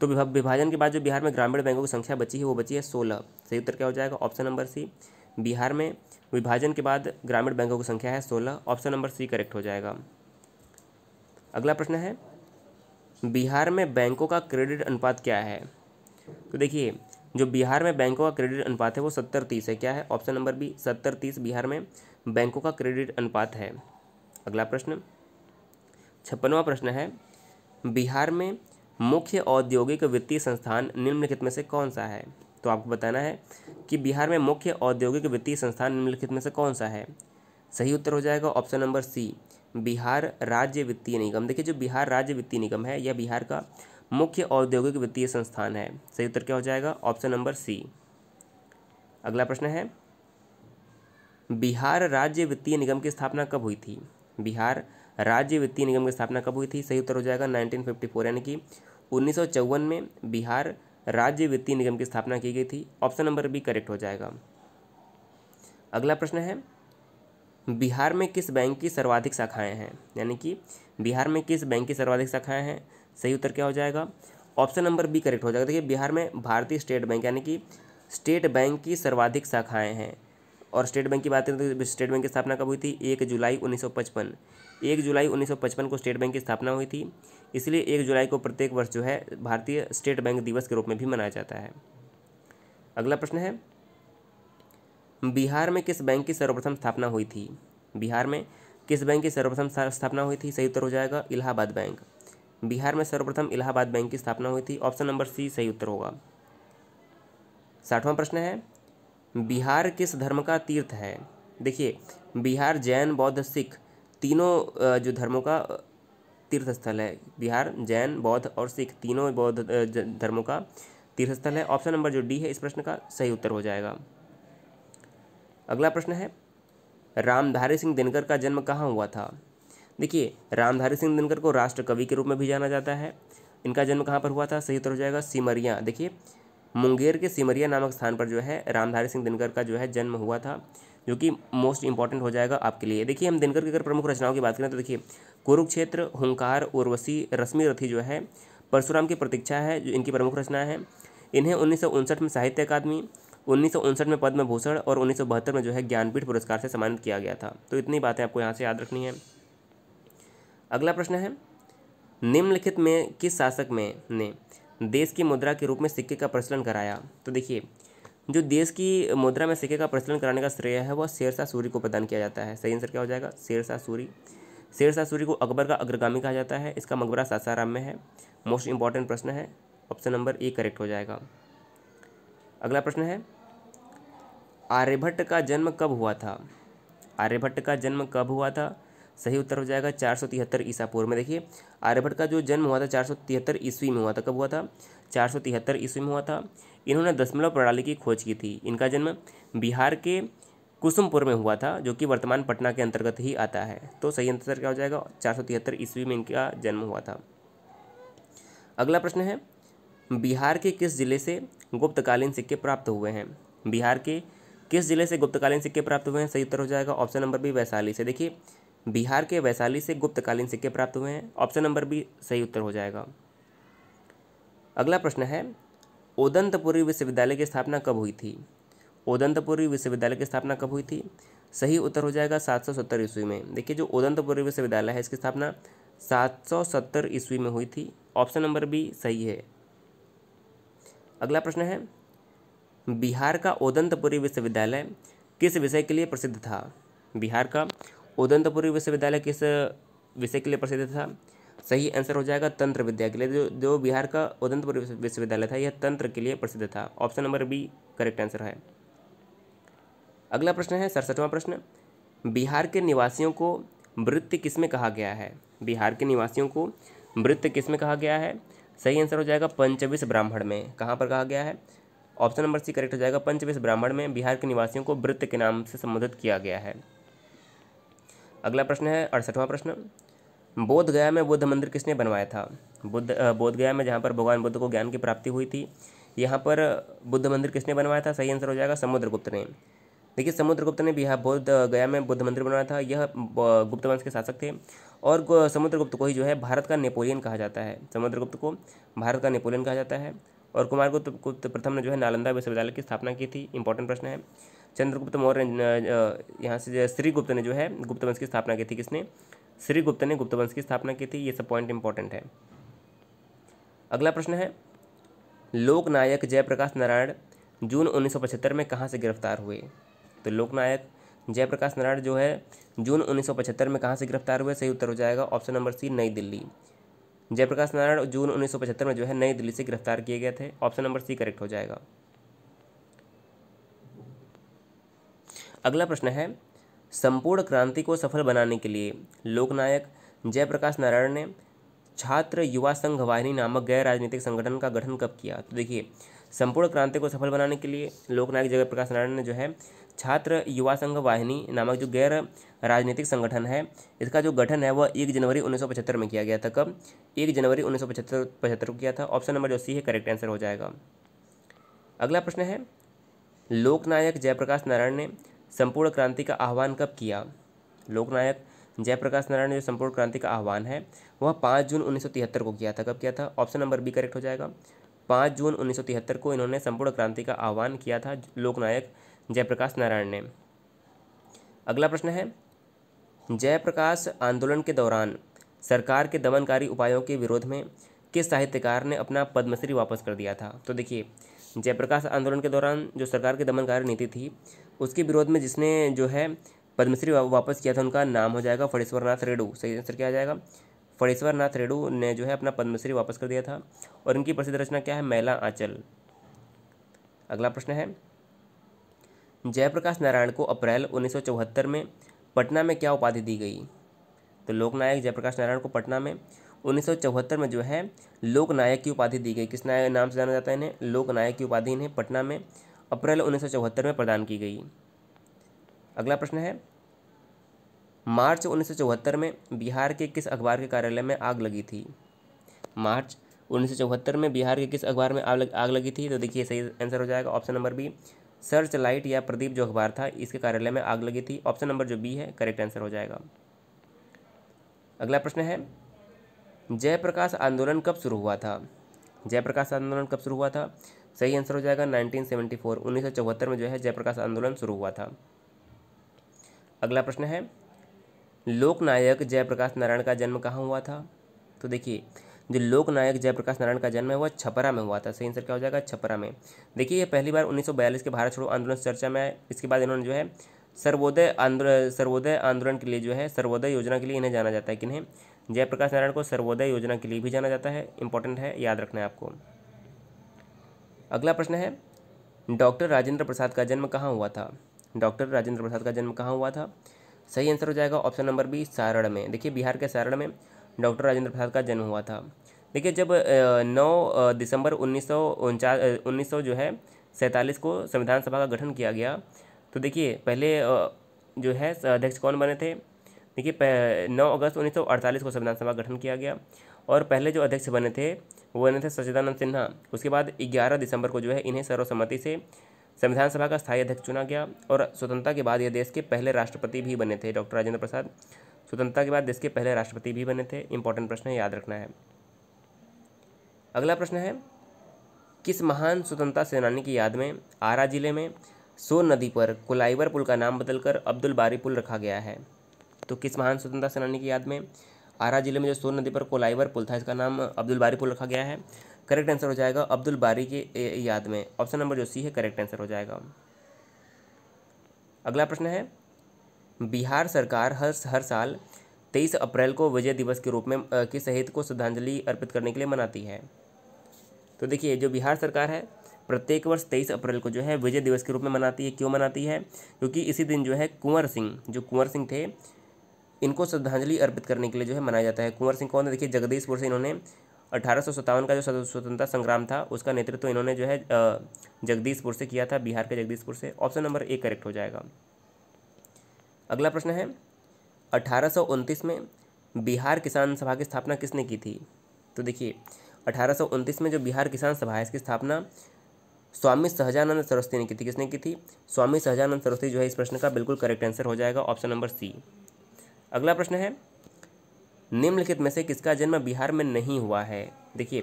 तो विभाजन के बाद जो बिहार में ग्रामीण बैंकों की संख्या बची है वो बची है सोलह सही उत्तर क्या हो जाएगा ऑप्शन नंबर सी बिहार में विभाजन के बाद ग्रामीण बैंकों की संख्या है सोलह ऑप्शन नंबर सी करेक्ट हो जाएगा अगला प्रश्न है बिहार में बैंकों का क्रेडिट अनुपात क्या है तो देखिए जो बिहार में बैंकों का क्रेडिट अनुपात है वो सत्तर तीस है क्या है ऑप्शन नंबर बी सत्तर तीस बिहार में बैंकों का क्रेडिट अनुपात है अगला प्रश्न छप्पनवा प्रश्न है बिहार में मुख्य औद्योगिक वित्तीय संस्थान निम्नलिखित में से कौन सा है तो आपको बताना है कि बिहार में मुख्य औद्योगिक वित्तीय संस्थान निम्नलिखित में से कौन सा है सही उत्तर हो जाएगा ऑप्शन नंबर सी बिहार राज्य वित्तीय निगम देखिए जो बिहार राज्य वित्तीय निगम है या बिहार का मुख्य औद्योगिक वित्तीय संस्थान है सही उत्तर क्या हो जाएगा ऑप्शन नंबर सी अगला प्रश्न है बिहार राज्य वित्तीय निगम की स्थापना कब हुई थी बिहार राज्य वित्तीय निगम की स्थापना कब हुई थी सही उत्तर हो जाएगा 1954 यानी कि उन्नीस में बिहार राज्य वित्तीय निगम की स्थापना की गई थी ऑप्शन नंबर बी करेक्ट हो जाएगा अगला प्रश्न है बिहार में किस बैंक की सर्वाधिक शाखाएं हैं यानी कि बिहार में किस बैंक की सर्वाधिक शाखाएं हैं सही उत्तर क्या हो जाएगा ऑप्शन नंबर बी करेक्ट हो जाएगा देखिए बिहार में भारतीय स्टेट बैंक यानी कि स्टेट बैंक की सर्वाधिक शाखाएँ हैं और स्टेट बैंक की बात करें तो स्टेट बैंक की स्थापना कब हुई थी एक जुलाई 1955 एक जुलाई 1955 को स्टेट बैंक की स्थापना हुई थी इसलिए एक जुलाई को प्रत्येक वर्ष जो है भारतीय स्टेट बैंक दिवस के रूप में भी मनाया जाता है अगला प्रश्न है बिहार में किस बैंक की सर्वप्रथम स्थापना हुई थी बिहार में किस बैंक की सर्वप्रथम स्थापना हुई थी सही उत्तर हो जाएगा इलाहाबाद बैंक बिहार में सर्वप्रथम इलाहाबाद बैंक की स्थापना हुई थी ऑप्शन नंबर सी सही उत्तर होगा साठवां प्रश्न है बिहार किस धर्म का तीर्थ है देखिए बिहार जैन बौद्ध सिख तीनों जो धर्मों का तीर्थ स्थल है बिहार जैन बौद्ध और सिख तीनों बौद्ध धर्मों का तीर्थ स्थल है ऑप्शन नंबर जो डी है इस प्रश्न का सही उत्तर हो जाएगा अगला प्रश्न है रामधारी सिंह दिनकर का जन्म कहाँ हुआ था देखिए रामधारी सिंह दिनकर को राष्ट्र कवि के रूप में भी जाना जाता है इनका जन्म कहाँ पर हुआ था सही उत्तर हो जाएगा सिमरिया देखिए मुंगेर के सिमरिया नामक स्थान पर जो है रामधारी सिंह दिनकर का जो है जन्म हुआ था जो कि मोस्ट इंपॉर्टेंट हो जाएगा आपके लिए देखिए हम दिनकर की अगर प्रमुख रचनाओं की बात करें तो देखिए कुरुक्षेत्र हुंकार उर्वशी रश्मि रथी जो है परशुराम की प्रतीक्षा है जो इनकी प्रमुख रचना है इन्हें उन्नीस में साहित्य अकादमी उन्नीस में पद्म भूषण और उन्नीस में जो है ज्ञानपीठ पुरस्कार से सम्मानित किया गया था तो इतनी बातें आपको यहाँ से याद रखनी है अगला प्रश्न है निम्नलिखित में किस शासक में ने देश की मुद्रा के रूप में सिक्के का प्रचलन कराया तो देखिए जो देश की मुद्रा में सिक्के का प्रचलन कराने का श्रेय है वह शेरशाह सूरी को प्रदान किया जाता है सही आंसर क्या हो जाएगा शेरशाह सूरी शेरशाह सूरी को अकबर का अग्रगामी कहा जाता है इसका मकबरा सासाराम में है मोस्ट इंपॉर्टेंट प्रश्न है ऑप्शन नंबर ए करेक्ट हो जाएगा अगला प्रश्न है आर्यभट्ट का जन्म कब हुआ था आर्यभट्ट का जन्म कब हुआ था सही उत्तर हो जाएगा चार सौ तिहत्तर ईसा पूर्व में देखिए आर्यभट्ट का जो जन्म हुआ था चार सौ तिहत्तर ईस्वी में हुआ था कब हुआ था चार सौ तिहत्तर ईस्वी में हुआ था इन्होंने दशमलव प्रणाली की खोज की थी इनका जन्म बिहार के कुसुमपुर में हुआ था जो कि वर्तमान पटना के अंतर्गत ही आता है तो सही आंसर क्या हो जाएगा चार सौ तिहत्तर ईस्वी में इनका जन्म हुआ था अगला प्रश्न है बिहार के किस जिले से गुप्तकालीन सिक्के प्राप्त हुए हैं बिहार के किस जिले से गुप्तकालीन सिक्के प्राप्त हुए हैं सही उत्तर हो जाएगा ऑप्शन नंबर बी वैशाली से देखिए बिहार के वैशाली से गुप्तकालीन सिक्के प्राप्त हुए हैं ऑप्शन नंबर बी सही उत्तर हो जाएगा अगला प्रश्न है ओदंतपुरी विश्वविद्यालय की स्थापना कब हुई थी ओदंतपुरी विश्वविद्यालय की स्थापना कब हुई थी सही उत्तर हो जाएगा सात सौ सत्तर ईस्वी में देखिए जो ओदंतपुरी विश्वविद्यालय है इसकी स्थापना सात सौ सत्तर ईस्वी में हुई थी ऑप्शन नंबर बी सही है अगला प्रश्न है बिहार का ओदंतपुरी विश्वविद्यालय किस विषय के लिए प्रसिद्ध था बिहार का उदंतपुरी विश्वविद्यालय किस विषय के लिए प्रसिद्ध था सही आंसर हो जाएगा तंत्र विद्या के लिए जो जो बिहार का उदंतपुर विश्वविद्यालय था यह तंत्र के लिए प्रसिद्ध था option number B correct answer है अगला प्रश्न है सड़सठवां प्रश्न बिहार के निवासियों को वृत्त किसमें कहा गया है बिहार के निवासियों को वृत्त किसमें कहा गया है सही आंसर हो जाएगा पंचविश ब्राह्मण में कहाँ पर कहा गया है ऑप्शन नंबर सी करेक्ट हो जाएगा पंचविश ब्राह्मण में बिहार के निवासियों को वृत्त के नाम से संबोधित किया गया है अगला प्रश्न है अड़सठवां प्रश्न बोध गया में बुद्ध मंदिर किसने बनवाया था बुद्ध बोध गया में जहाँ पर भगवान बुद्ध को ज्ञान की प्राप्ति हुई थी यहाँ पर बुद्ध मंदिर किसने बनवाया था सही आंसर हो जाएगा समुद्रगुप्त ने देखिए समुद्रगुप्त ने भी यहाँ बौद्ध गया में बुद्ध मंदिर बनवाया था यह गुप्त वंश के शासक थे और समुद्रगुप्त को ही जो है भारत का नेपोलियन कहा जाता है समुद्रगुप्त को भारत का नेपोलियन कहा जाता है और कुमार गुप्त प्रथम ने जो है नालंदा विश्वविद्यालय की स्थापना की थी इंपॉर्टेंट प्रश्न है चंद्रगुप्त मौर्य यहाँ से श्री गुप्त ने जो है गुप्त वंश की स्थापना की थी किसने श्री गुप्त ने गुप्त वंश की स्थापना की थी ये सब पॉइंट इंपॉर्टेंट है अगला प्रश्न है लोकनायक जयप्रकाश नारायण जून 1975 में कहाँ से गिरफ्तार हुए तो लोकनायक जयप्रकाश नारायण जो है जून 1975 में कहाँ से गिरफ्तार हुए सही उत्तर हो जाएगा ऑप्शन नंबर सी नई दिल्ली जयप्रकाश नारायण जून 1975 में जो है नई दिल्ली से गिरफ्तार किए गए थे ऑप्शन नंबर सी करेक्ट हो जाएगा अगला प्रश्न है संपूर्ण क्रांति को सफल बनाने के लिए लोकनायक जयप्रकाश नारायण ने छात्र युवा संघ वाहिनी नामक गैर राजनीतिक संगठन का गठन कब किया तो देखिए संपूर्ण क्रांति को सफल बनाने के लिए लोकनायक जयप्रकाश नारायण ने जो है छात्र युवा संघ वाहिनी नामक जो गैर राजनीतिक संगठन है इसका जो गठन है वह एक जनवरी उन्नीस में किया गया था कब एक जनवरी उन्नीस पचहत्तर को किया था ऑप्शन नंबर जो सी है करेक्ट आंसर हो जाएगा अगला प्रश्न है लोकनायक जयप्रकाश नारायण ने संपूर्ण क्रांति का आह्वान कब किया लोकनायक जयप्रकाश नारायण ने जो संपूर्ण क्रांति का आह्वान है वह पाँच जून उन्नीस को किया था कब किया था ऑप्शन नंबर बी करेक्ट हो जाएगा पाँच जून उन्नीस को इन्होंने संपूर्ण क्रांति का आह्वान किया था लोकनायक जयप्रकाश नारायण ने अगला प्रश्न है जयप्रकाश आंदोलन के दौरान सरकार के दमनकारी उपायों के विरोध में किस साहित्यकार ने अपना पद्मश्री वापस कर दिया था तो देखिए जयप्रकाश आंदोलन के दौरान जो सरकार की दमनकारी नीति थी उसके विरोध में जिसने जो है पद्मश्री वापस किया था उनका नाम हो जाएगा फणेश्वरनाथ रेडू सही आंसर क्या आ जाएगा फणेश्वरनाथ रेडू ने जो है अपना पद्मश्री वापस कर दिया था और इनकी प्रसिद्ध रचना क्या है मैला आंचल अगला प्रश्न है जयप्रकाश नारायण को अप्रैल उन्नीस में पटना में क्या उपाधि दी गई तो लोकनायक जयप्रकाश नारायण को पटना में उन्नीस में जो है लोकनायक की उपाधि दी गई किस नाम से जाना जाता है इन्हें लोकनायक की उपाधि इन्हें पटना में अप्रैल उन्नीस में प्रदान की गई अगला प्रश्न है मार्च उन्नीस में बिहार के किस अखबार के कार्यालय में आग लगी थी मार्च उन्नीस में बिहार के किस अखबार में आग लगी थी तो देखिए सही आंसर हो जाएगा option number B searchlight या प्रदीप जो अखबार था इसके कार्यालय में आग लगी थी ऑप्शन नंबर जो बी है करेक्ट आंसर हो जाएगा अगला प्रश्न है जयप्रकाश आंदोलन कब शुरू हुआ था जयप्रकाश आंदोलन कब शुरू हुआ था सही आंसर हो जाएगा 1974 1974 में जो है जयप्रकाश आंदोलन शुरू हुआ था अगला प्रश्न है लोकनायक जयप्रकाश नारायण का जन्म कहाँ हुआ था तो देखिए जो लोकनायक जयप्रकाश नारायण का जन्म है वह छपरा में हुआ था सही आंसर क्या हो जाएगा छपरा में देखिए ये पहली बार 1942 के भारत छोड़ो आंदोलन चर्चा में आए इसके बाद इन्होंने जो है सर्वोदय आंदोलन सर्वोदय आंदोलन के लिए जो है सर्वोदय योजना के लिए इन्हें जाना जाता है कि नहीं जयप्रकाश नारायण को सर्वोदय योजना के लिए भी जाना जाता है इंपॉर्टेंट है याद रखना है आपको अगला प्रश्न है डॉक्टर राजेंद्र प्रसाद का जन्म कहाँ हुआ था डॉक्टर राजेंद्र प्रसाद का जन्म कहाँ हुआ था सही आंसर हो जाएगा ऑप्शन नंबर बी सारण में देखिए बिहार के सारण में डॉक्टर राजेंद्र प्रसाद का जन्म हुआ था देखिए जब नौ दिसंबर उन्नीस सौ जो है सैंतालीस को संविधान सभा का गठन किया गया तो देखिए पहले जो है अध्यक्ष कौन बने थे देखिए नौ अगस्त 1948 को संविधान सभा गठन किया गया और पहले जो अध्यक्ष बने थे वो बने थे सचिदानंद सिन्हा उसके बाद ग्यारह दिसंबर को जो है इन्हें सर्वसम्मति से संविधान सभा का स्थायी अध्यक्ष चुना गया और स्वतंत्रता के बाद ये देश के पहले राष्ट्रपति भी बने थे डॉक्टर राजेंद्र प्रसाद स्वतंत्रता के बाद देश के पहले राष्ट्रपति भी बने थे इंपॉर्टेंट प्रश्न है याद रखना है अगला प्रश्न है किस महान स्वतंत्रता सेनानी की याद में आरा जिले में सोन नदी पर कोलाइवर पुल का नाम बदलकर अब्दुल बारी पुल रखा गया है तो किस महान स्वतंत्रता सेनानी की याद में आरा जिले में जो सोन नदी पर कोलाइवर पुल था इसका नाम अब्दुल बारी पुल रखा गया है करेक्ट आंसर हो जाएगा अब्दुल बारी के याद में ऑप्शन नंबर जो सी है करेक्ट आंसर हो जाएगा अगला प्रश्न है बिहार सरकार हर हर साल तेईस अप्रैल को विजय दिवस के रूप में के शहीद को श्रद्धांजलि अर्पित करने के लिए मनाती है तो देखिए जो बिहार सरकार है प्रत्येक वर्ष तेईस अप्रैल को जो है विजय दिवस के रूप में मनाती है क्यों मनाती है क्योंकि इसी दिन जो है कुंवर सिंह जो कुंवर सिंह थे इनको श्रद्धांजलि अर्पित करने के लिए जो है मनाया जाता है कुंवर सिंह कौन है देखिए जगदीशपुर से इन्होंने अठारह का जो स्वतंत्रता संग्राम था उसका नेतृत्व तो इन्होंने जो है जगदीशपुर से किया था बिहार के जगदीशपुर से ऑप्शन नंबर ए करेक्ट हो जाएगा अगला प्रश्न है अठारह में बिहार किसान सभा की स्थापना किसने की थी तो देखिए अठारह में जो बिहार किसान सभा है इसकी स्थापना स्वामी सहजानंद सरस्वती ने की थी किसने की थी स्वामी सहजानंद सरस्वती जो है इस प्रश्न का बिल्कुल करेक्ट आंसर हो जाएगा ऑप्शन नंबर सी अगला प्रश्न है निम्नलिखित में से किसका जन्म बिहार में नहीं हुआ है देखिए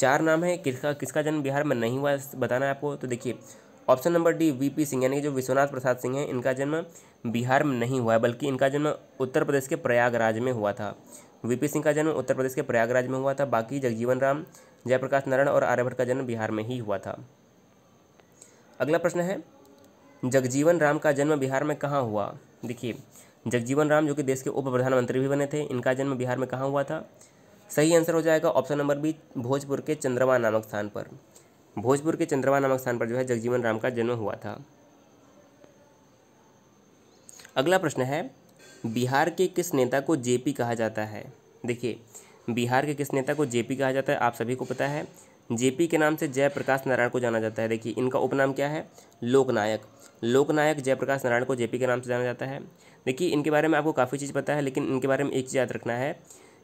चार नाम है किसका किसका जन्म बिहार में नहीं हुआ बताना है आपको तो देखिए ऑप्शन नंबर डी वीपी सिंह यानी कि जो विश्वनाथ प्रसाद सिंह हैं इनका जन्म बिहार में नहीं हुआ है बल्कि इनका जन्म उत्तर प्रदेश के प्रयागराज में हुआ था वीपी सिंह का जन्म उत्तर प्रदेश के प्रयागराज में हुआ था बाकी जगजीवन राम जयप्रकाश नारायण और आर्यभट्ट का जन्म बिहार में ही हुआ था अगला प्रश्न है जगजीवन राम का जन्म बिहार में कहाँ हुआ देखिए जगजीवन राम जो कि देश के उप प्रधानमंत्री भी बने थे इनका जन्म बिहार में कहाँ हुआ था सही आंसर हो जाएगा ऑप्शन नंबर बी भोजपुर के चंद्रमा नामक स्थान पर भोजपुर के चंद्रमा नामक स्थान पर जो है जगजीवन राम का जन्म हुआ था अगला प्रश्न है बिहार के किस नेता को जेपी कहा जाता है देखिए बिहार के किस नेता को जेपी कहा जाता है आप सभी को पता है जेपी के नाम से जयप्रकाश नारायण को जाना जाता है देखिए इनका उपनाम क्या है लोकनायक लोकनायक जयप्रकाश नारायण को जेपी के नाम से जाना जाता है देखिए इनके बारे में आपको काफ़ी चीज़ पता है लेकिन इनके बारे में एक चीज़ याद रखना है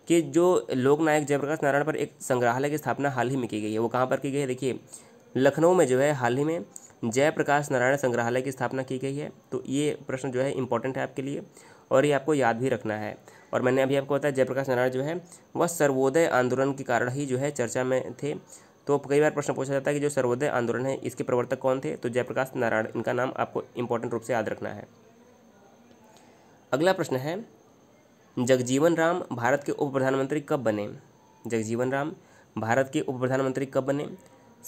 कि जो लोकनायक जयप्रकाश नारायण पर एक संग्रहालय की स्थापना हाल ही में की गई है वो कहाँ पर की गई है देखिए लखनऊ में जो है हाल ही में जयप्रकाश नारायण संग्रहालय की स्थापना की गई है तो ये प्रश्न जो है इंपॉर्टेंट है आपके लिए और ये आपको याद भी रखना है और मैंने अभी आपको बताया जयप्रकाश नारायण जो है वह सर्वोदय आंदोलन के कारण ही जो है चर्चा में थे तो कई बार प्रश्न पूछा जाता है कि जो सर्वोदय आंदोलन है इसके प्रवर्तक कौन थे तो जयप्रकाश नारायण इनका नाम आपको इंपॉर्टेंट रूप से याद रखना है अगला प्रश्न है जगजीवन राम भारत के उप प्रधानमंत्री कब बने जगजीवन राम भारत के उप प्रधानमंत्री कब बने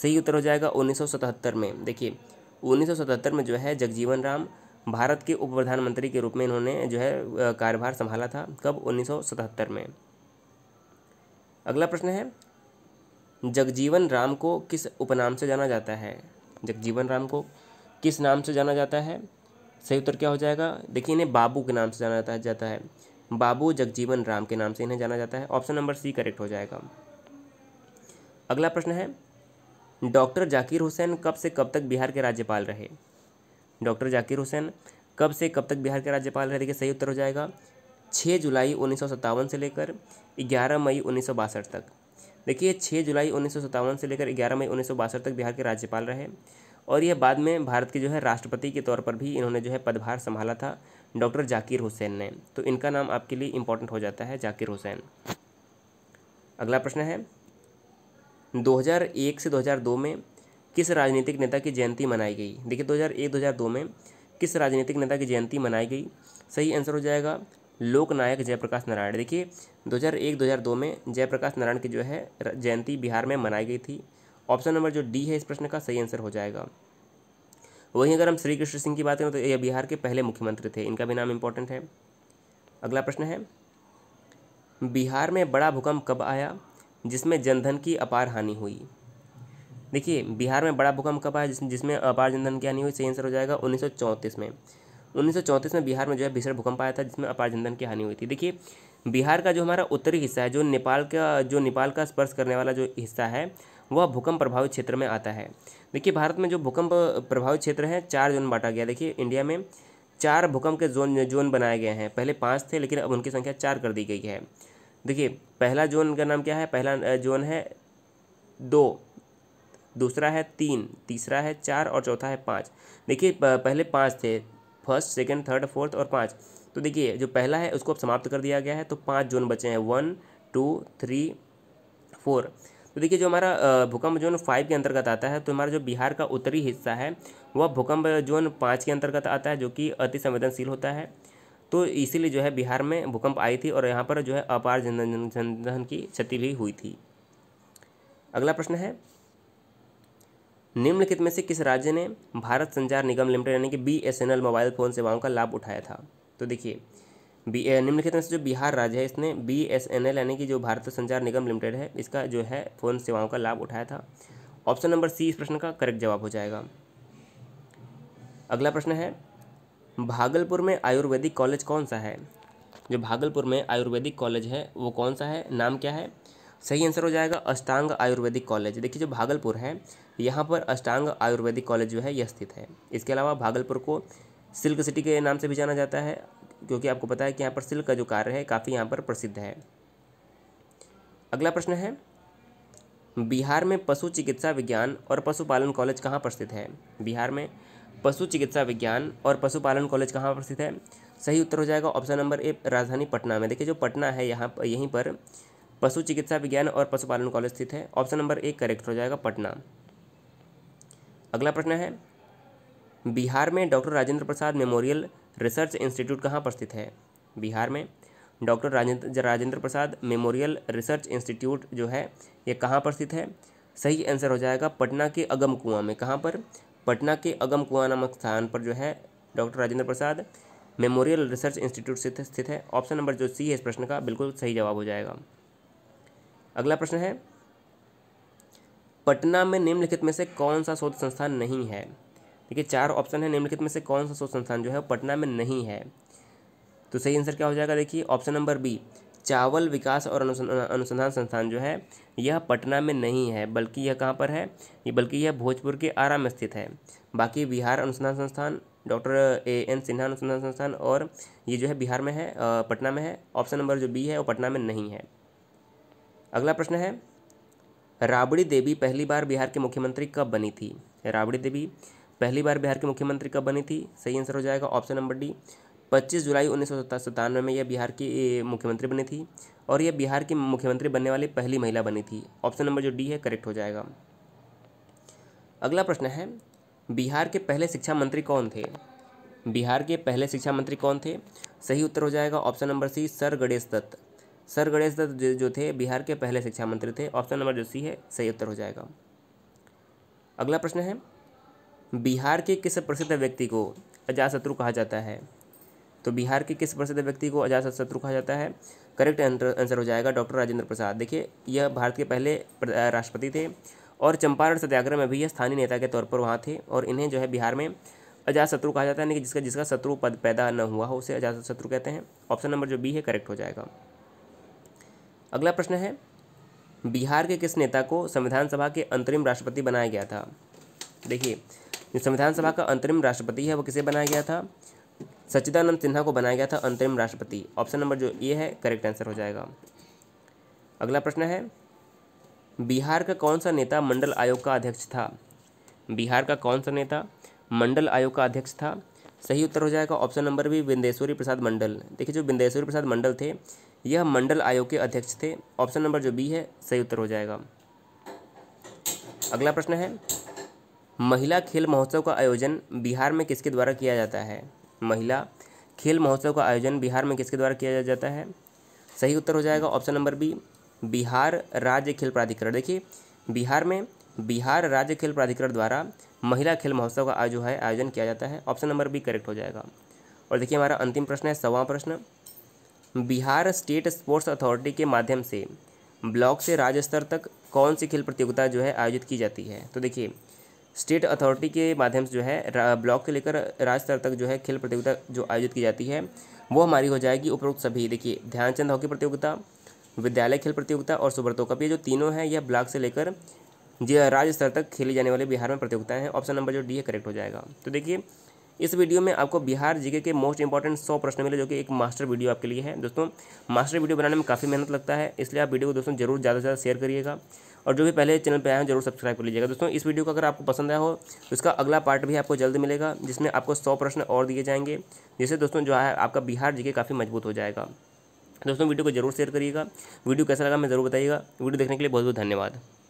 सही उत्तर हो जाएगा 1977 में देखिए 1977 में जो है जगजीवन राम भारत के उप प्रधानमंत्री के रूप में इन्होंने जो है कार्यभार संभाला था कब 1977 में अगला प्रश्न है जगजीवन राम को किस उपनाम से जाना जाता है जगजीवन राम को किस नाम से जाना जाता है सही उत्तर क्या हो जाएगा देखिए इन्हें बाबू के नाम से जाना जाता है बाबू जगजीवन राम के नाम से इन्हें जाना जाता है ऑप्शन नंबर सी करेक्ट हो जाएगा अगला प्रश्न है डॉक्टर जाकिर हुसैन कब से कब तक बिहार के राज्यपाल रहे डॉक्टर जाकिर हुसैन कब से कब तक बिहार के राज्यपाल रहे देखिए सही उत्तर हो जाएगा छः जुलाई उन्नीस से लेकर ग्यारह मई उन्नीस तक देखिए छः जुलाई उन्नीस से लेकर ग्यारह मई उन्नीस तक बिहार के राज्यपाल रहे और यह बाद में भारत के जो है राष्ट्रपति के तौर पर भी इन्होंने जो है पदभार संभाला था डॉक्टर जाकिर हुसैन ने तो इनका नाम आपके लिए इम्पोर्टेंट हो जाता है जाकिर हुसैन अगला प्रश्न है 2001 से 2002 में किस राजनीतिक नेता की जयंती मनाई गई देखिए 2001-2002 में किस राजनीतिक नेता की जयंती मनाई गई सही आंसर हो जाएगा लोकनायक जयप्रकाश नारायण देखिए 2001-2002 में जयप्रकाश नारायण की जो है जयंती बिहार में मनाई गई थी ऑप्शन नंबर जो डी है इस प्रश्न का सही आंसर हो जाएगा वहीं अगर हम श्री कृष्ण सिंह की बात करें तो ये बिहार के पहले मुख्यमंत्री थे इनका भी नाम इम्पोर्टेंट है अगला प्रश्न है बिहार में बड़ा भूकंप कब आया जिसमें जनधन की अपार हानि हुई देखिए बिहार में बड़ा भूकंप कब आया जिस, जिसमें अपार जनधन की हानि हुई सही आंसर हो जाएगा उन्नीस में उन्नीस में बिहार में जो है भीषण भूकंप आया था जिसमें अपार जनधन की हानि हुई थी देखिए बिहार का जो हमारा उत्तरी हिस्सा है जो नेपाल का जो नेपाल का स्पर्श करने वाला जो हिस्सा है वह भूकंप प्रभावित क्षेत्र में आता है देखिए भारत में जो भूकंप प्रभावित क्षेत्र हैं चार जोन बांटा गया देखिए इंडिया में चार भूकंप के जोन जोन बनाए गए हैं पहले पाँच थे लेकिन अब उनकी संख्या चार कर दी गई है देखिए पहला जोन का नाम क्या है पहला जोन है दो दूसरा है तीन तीसरा है चार और चौथा है पाँच देखिए पहले पाँच थे फर्स्ट सेकंड थर्ड फोर्थ और पाँच तो देखिए जो पहला है उसको अब समाप्त कर दिया गया है तो पाँच जोन बचे हैं वन टू थ्री फोर तो देखिए जो हमारा भूकंप जोन फाइव के अंतर्गत आता है तो हमारा जो बिहार का उत्तरी हिस्सा है वह भूकंप जोन पाँच के अंतर्गत आता है जो कि अति संवेदनशील होता है तो इसीलिए जो है बिहार में भूकंप आई थी और यहाँ पर जो है अपार जनधन जनधन की क्षति भी हुई थी अगला प्रश्न है निम्नलिखित में से किस राज्य ने भारत संचार निगम लिमिटेड यानी कि बी मोबाइल फ़ोन सेवाओं का लाभ उठाया था तो देखिए बी निम्नलिखित में से जो बिहार राज्य है इसने बी एस एन एल यानी कि जो भारत संचार निगम लिमिटेड है इसका जो है फ़ोन सेवाओं का लाभ उठाया था ऑप्शन नंबर सी इस प्रश्न का करेक्ट जवाब हो जाएगा अगला प्रश्न है भागलपुर में आयुर्वेदिक कॉलेज कौन सा है जो भागलपुर में आयुर्वेदिक कॉलेज है वो कौन सा है नाम क्या है सही आंसर हो जाएगा अष्टांग आयुर्वेदिक कॉलेज देखिए जो भागलपुर है यहाँ पर अष्टांग आयुर्वेदिक कॉलेज जो है यह स्थित है इसके अलावा भागलपुर को सिल्क सिटी के नाम से भी जाना जाता है क्योंकि आपको पता है कि यहाँ पर सिल्क का जो कार्य है काफ़ी यहाँ पर प्रसिद्ध है अगला प्रश्न है बिहार में पशु चिकित्सा विज्ञान और पशुपालन कॉलेज कहाँ प्रस्थित है बिहार में पशु चिकित्सा विज्ञान और पशुपालन कॉलेज कहाँ प्रस्थित है सही उत्तर हो जाएगा ऑप्शन नंबर ए राजधानी पटना में देखिए जो पटना है यहाँ पर यहीं पर पशु चिकित्सा विज्ञान और पशुपालन कॉलेज स्थित है ऑप्शन नंबर ए करेक्ट हो जाएगा पटना अगला प्रश्न है बिहार में doctor Rajendra Prasad memorial research institute कहाँ पर स्थित है बिहार में doctor Rajendra Rajendra Prasad memorial research institute जो है ये कहाँ पर स्थित है सही आंसर हो जाएगा पटना के अगम कुआं में कहाँ पर पटना के अगम कुआं नामक स्थान पर जो है doctor Rajendra Prasad memorial research institute स्थित स्थित है ऑप्शन नंबर जो सी है इस प्रश्न का बिल्कुल सही जवाब हो जाएगा अगला प्रश्न है पटना में निम्नलिखित में से कौन सा शोध संस्थान नहीं है देखिए चार ऑप्शन है निम्नलिखित में से कौन सा शोध संस्थान जो है पटना में नहीं है तो सही आंसर क्या हो जाएगा देखिए ऑप्शन नंबर बी चावल विकास और अनुसंधान संस्थान जो है यह पटना में नहीं है बल्कि यह कहाँ पर है ये बल्कि यह भोजपुर के आरा में स्थित है बाकी बिहार अनुसंधान संस्थान डॉक्टर ए एन सिन्हा अनुसंधान संस्थान और ये जो है बिहार में है पटना में है ऑप्शन नंबर जो बी है वो पटना में नहीं है अगला प्रश्न है राबड़ी देवी पहली बार बिहार के मुख्यमंत्री कब बनी थी राबड़ी देवी पहली बार बिहार की मुख्यमंत्री कब बनी थी सही आंसर हो जाएगा ऑप्शन नंबर डी पच्चीस जुलाई उन्नीस सौ में यह बिहार की मुख्यमंत्री बनी थी और यह बिहार की मुख्यमंत्री बनने वाली पहली महिला बनी थी ऑप्शन नंबर जो डी है करेक्ट हो जाएगा अगला प्रश्न है बिहार के पहले शिक्षा मंत्री कौन थे बिहार के पहले शिक्षा मंत्री कौन थे सही उत्तर हो जाएगा option number C sir Ganesh Dutt sir Ganesh Dutt जो थे बिहार के पहले शिक्षा मंत्री थे ऑप्शन नंबर जो सी है सही उत्तर हो जाएगा अगला प्रश्न है बिहार के किस प्रसिद्ध व्यक्ति को अजातशत्रु कहा जाता है तो बिहार के किस प्रसिद्ध व्यक्ति को अजातशत्रु कहा जाता है करेक्ट आंसर हो जाएगा डॉक्टर राजेंद्र प्रसाद देखिए यह भारत के पहले राष्ट्रपति थे और चंपारण सत्याग्रह में भी यह स्थानीय नेता के तौर पर वहाँ थे और इन्हें जो है बिहार में अजात शत्रु कहा जाता है यानी कि जिसका जिसका शत्रु पद पैदा न हुआ हो उसे अजात शत्रु कहते हैं ऑप्शन नंबर जो बी है करेक्ट हो जाएगा अगला प्रश्न है बिहार के किस नेता को संविधान सभा के अंतरिम राष्ट्रपति बनाया गया था देखिए जो संविधान सभा का अंतरिम राष्ट्रपति है वो किसे बनाया गया था सच्चिदानंद सिन्हा को बनाया गया था अंतरिम राष्ट्रपति ऑप्शन नंबर जो ए है करेक्ट आंसर हो जाएगा अगला प्रश्न है बिहार का कौन सा नेता मंडल आयोग का अध्यक्ष था बिहार का कौन सा नेता मंडल आयोग का अध्यक्ष था सही उत्तर हो जाएगा option number B Bindeshwari Prasad Mandal देखिए जो बिंदेश्वरी प्रसाद मंडल थे यह मंडल आयोग के अध्यक्ष थे ऑप्शन नंबर जो बी है सही उत्तर हो जाएगा अगला प्रश्न है महिला खेल महोत्सव का आयोजन बिहार में किसके द्वारा किया जाता है महिला खेल महोत्सव का आयोजन बिहार में किसके द्वारा किया जाता है सही उत्तर हो जाएगा ऑप्शन नंबर बी बिहार राज्य खेल प्राधिकरण देखिए बिहार में बिहार राज्य खेल प्राधिकरण द्वारा महिला खेल महोत्सव का जो है आयोजन किया जाता है ऑप्शन नंबर बी करेक्ट हो जाएगा और देखिए हमारा अंतिम प्रश्न है सवा प्रश्न बिहार स्टेट स्पोर्ट्स अथॉरिटी के माध्यम से ब्लॉक से राज्य स्तर तक कौन सी खेल प्रतियोगिता जो है आयोजित की जाती है तो देखिए स्टेट अथॉरिटी के माध्यम से जो है ब्लॉक से लेकर राज्य स्तर तक जो है खेल प्रतियोगिता जो आयोजित की जाती है वो हमारी हो जाएगी उपरोक्त सभी देखिए ध्यानचंद हॉकी प्रतियोगिता विद्यालय खेल प्रतियोगिता और सुब्रतो कप ये जो तीनों हैं यह ब्लॉक से लेकर राज्य स्तर तक खेली जाने वाली बिहार में प्रतियोगिताएं हैं ऑप्शन नंबर जो डी है करेक्ट हो जाएगा तो देखिए इस वीडियो में आपको बिहार जीके के मोस्ट इंपॉर्टेंट सौ प्रश्न मिले जो कि एक मास्टर वीडियो आपके लिए है दोस्तों मास्टर वीडियो बनाने में काफ़ी मेहनत लगता है इसलिए आप वीडियो को दोस्तों जरूर ज़्यादा से ज़्यादा शेयर करिएगा और जो भी पहले चैनल पर आए हैं जरूर सब्सक्राइब कर लीजिएगा दोस्तों इस वीडियो का अगर आपको पसंद आया हो तो इसका अगला पार्ट भी आपको जल्द मिलेगा जिसमें आपको सौ प्रश्न और दिए जाएंगे जिससे दोस्तों जो है आपका बिहार जी काफ़ी मजबूत हो जाएगा दोस्तों वीडियो को जरूर शेयर करिएगा वीडियो कैसा लगा मैं ज़रूर बताइएगा वीडियो देखने के लिए बहुत बहुत धन्यवाद